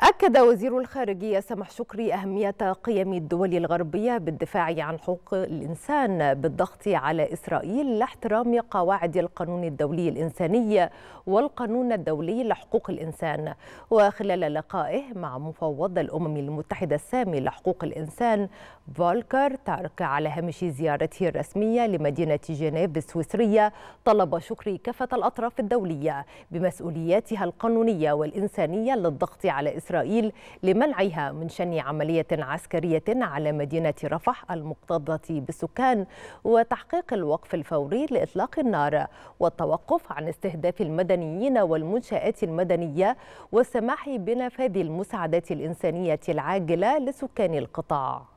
أكد وزير الخارجية سمح شكري أهمية قيم الدول الغربية بالدفاع عن حقوق الإنسان بالضغط على إسرائيل لاحترام قواعد القانون الدولي الإنساني والقانون الدولي لحقوق الإنسان وخلال لقائه مع مفوض الأمم المتحدة السامي لحقوق الإنسان فولكر تارك على هامش زيارته الرسمية لمدينة جنيف السويسرية طلب شكري كافة الأطراف الدولية بمسؤولياتها القانونية والإنسانية للضغط على إسرائيل إسرائيل لمنعها من شن عملية عسكرية على مدينة رفح المكتظة بالسكان وتحقيق الوقف الفوري لإطلاق النار والتوقف عن استهداف المدنيين والمنشآت المدنية والسماح بنفاذ المساعدات الإنسانية العاجلة لسكان القطاع